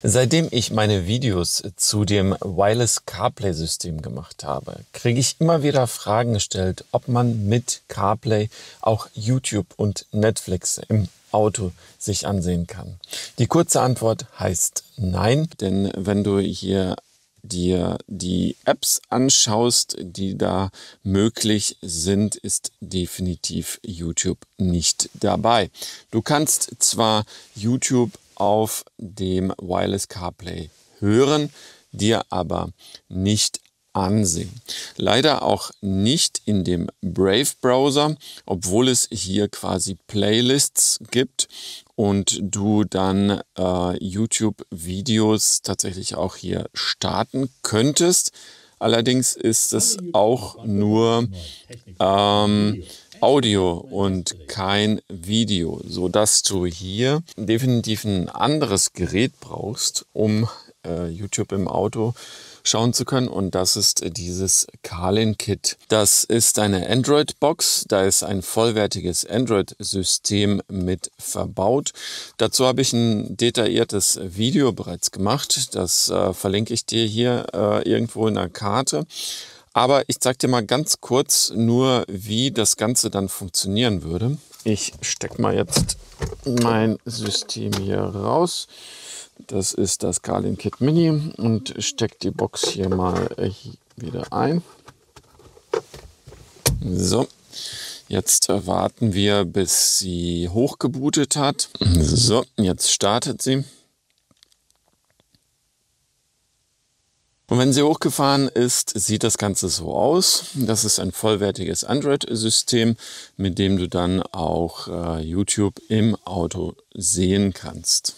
Seitdem ich meine Videos zu dem Wireless CarPlay System gemacht habe, kriege ich immer wieder Fragen gestellt, ob man mit CarPlay auch YouTube und Netflix im Auto sich ansehen kann. Die kurze Antwort heißt nein, denn wenn du hier dir die Apps anschaust, die da möglich sind, ist definitiv YouTube nicht dabei. Du kannst zwar YouTube auf dem Wireless CarPlay hören, dir aber nicht ansehen. Leider auch nicht in dem Brave Browser, obwohl es hier quasi Playlists gibt und du dann äh, YouTube-Videos tatsächlich auch hier starten könntest. Allerdings ist es auch nur ähm, Audio und kein Video, so dass du hier definitiv ein anderes Gerät brauchst, um äh, YouTube im Auto schauen zu können. Und das ist äh, dieses Kalin Kit. Das ist eine Android-Box. Da ist ein vollwertiges Android-System mit verbaut. Dazu habe ich ein detailliertes Video bereits gemacht. Das äh, verlinke ich dir hier äh, irgendwo in der Karte. Aber ich zeige dir mal ganz kurz nur, wie das Ganze dann funktionieren würde. Ich stecke mal jetzt mein System hier raus. Das ist das Kalin Kit Mini und stecke die Box hier mal wieder ein. So, jetzt warten wir, bis sie hochgebootet hat. So, jetzt startet sie. Und wenn sie hochgefahren ist, sieht das Ganze so aus. Das ist ein vollwertiges Android-System, mit dem du dann auch äh, YouTube im Auto sehen kannst.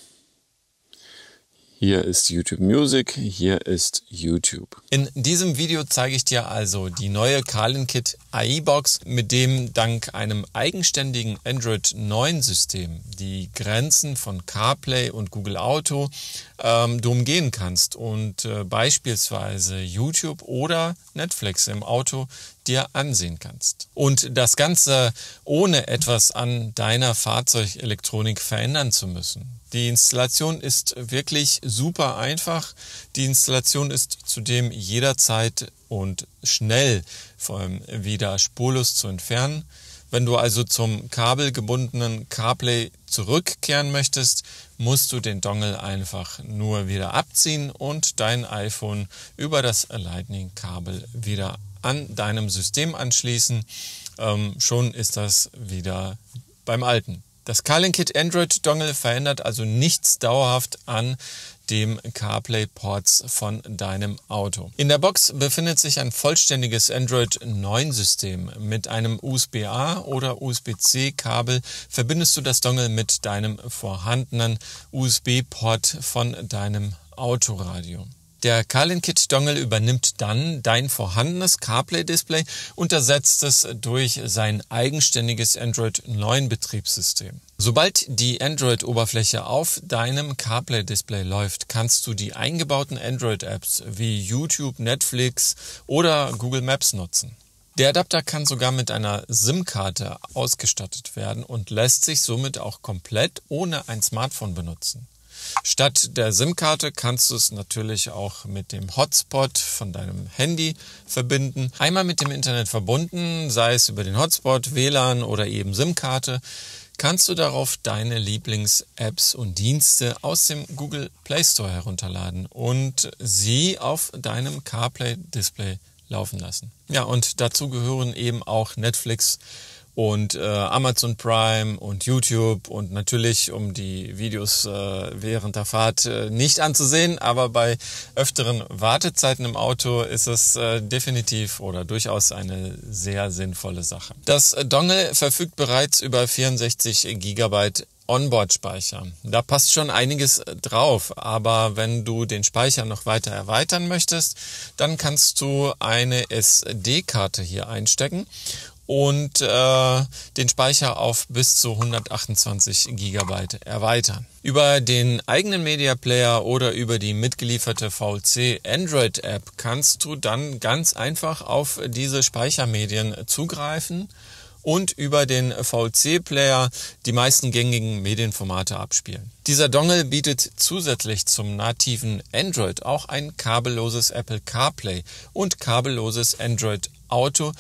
Hier ist YouTube Music, hier ist YouTube. In diesem Video zeige ich dir also die neue Carlin Kit AI Box, mit dem dank einem eigenständigen Android 9 System die Grenzen von CarPlay und Google Auto ähm, du umgehen kannst und äh, beispielsweise YouTube oder Netflix im Auto dir ansehen kannst. Und das Ganze ohne etwas an deiner Fahrzeugelektronik verändern zu müssen. Die Installation ist wirklich super einfach. Die Installation ist zudem jederzeit und schnell vor allem wieder spurlos zu entfernen. Wenn du also zum kabelgebundenen CarPlay zurückkehren möchtest, musst du den Dongle einfach nur wieder abziehen und dein iPhone über das Lightning-Kabel wieder an deinem System anschließen. Ähm, schon ist das wieder beim Alten. Das Carlin-Kit Android Dongle verändert also nichts dauerhaft an dem CarPlay Ports von deinem Auto. In der Box befindet sich ein vollständiges Android 9 System. Mit einem USB-A oder USB-C Kabel verbindest du das Dongle mit deinem vorhandenen USB-Port von deinem Autoradio. Der Kalinkit-Dongle übernimmt dann dein vorhandenes CarPlay-Display und ersetzt es durch sein eigenständiges Android 9 Betriebssystem. Sobald die Android-Oberfläche auf deinem CarPlay-Display läuft, kannst du die eingebauten Android-Apps wie YouTube, Netflix oder Google Maps nutzen. Der Adapter kann sogar mit einer SIM-Karte ausgestattet werden und lässt sich somit auch komplett ohne ein Smartphone benutzen. Statt der SIM-Karte kannst du es natürlich auch mit dem Hotspot von deinem Handy verbinden. Einmal mit dem Internet verbunden, sei es über den Hotspot, WLAN oder eben SIM-Karte, kannst du darauf deine Lieblings-Apps und Dienste aus dem Google Play Store herunterladen und sie auf deinem CarPlay-Display laufen lassen. Ja, und dazu gehören eben auch Netflix, und äh, Amazon Prime und YouTube und natürlich, um die Videos äh, während der Fahrt äh, nicht anzusehen, aber bei öfteren Wartezeiten im Auto ist es äh, definitiv oder durchaus eine sehr sinnvolle Sache. Das Dongle verfügt bereits über 64 GB Onboard-Speicher. Da passt schon einiges drauf, aber wenn du den Speicher noch weiter erweitern möchtest, dann kannst du eine SD-Karte hier einstecken und äh, den Speicher auf bis zu 128 GB erweitern. Über den eigenen Media Player oder über die mitgelieferte VLC Android App kannst du dann ganz einfach auf diese Speichermedien zugreifen und über den VLC-Player die meisten gängigen Medienformate abspielen. Dieser Dongle bietet zusätzlich zum nativen Android auch ein kabelloses Apple CarPlay und kabelloses Android Auto,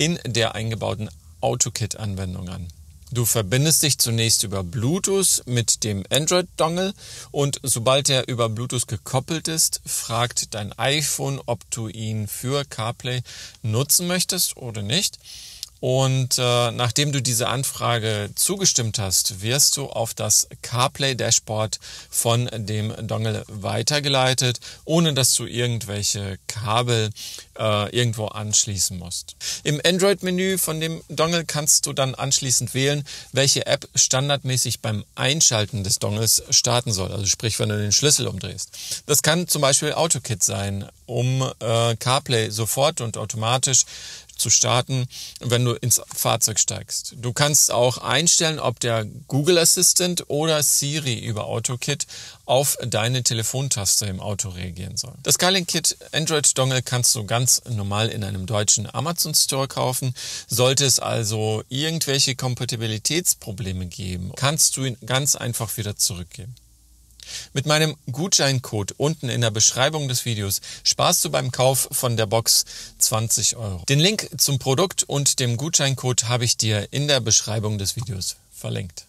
in der eingebauten AutoKit-Anwendung an. Du verbindest dich zunächst über Bluetooth mit dem Android-Dongle und sobald er über Bluetooth gekoppelt ist, fragt dein iPhone, ob du ihn für CarPlay nutzen möchtest oder nicht. Und äh, nachdem du diese Anfrage zugestimmt hast, wirst du auf das CarPlay-Dashboard von dem Dongle weitergeleitet, ohne dass du irgendwelche Kabel äh, irgendwo anschließen musst. Im Android-Menü von dem Dongle kannst du dann anschließend wählen, welche App standardmäßig beim Einschalten des Dongles starten soll. Also sprich, wenn du den Schlüssel umdrehst. Das kann zum Beispiel AutoKit sein, um äh, CarPlay sofort und automatisch zu starten, wenn du ins Fahrzeug steigst. Du kannst auch einstellen, ob der Google Assistant oder Siri über AutoKit auf deine Telefontaste im Auto reagieren soll. Das Skylink-Kit Android-Dongle kannst du ganz normal in einem deutschen Amazon Store kaufen. Sollte es also irgendwelche Kompatibilitätsprobleme geben, kannst du ihn ganz einfach wieder zurückgeben. Mit meinem Gutscheincode unten in der Beschreibung des Videos sparst du beim Kauf von der Box 20 Euro. Den Link zum Produkt und dem Gutscheincode habe ich dir in der Beschreibung des Videos verlinkt.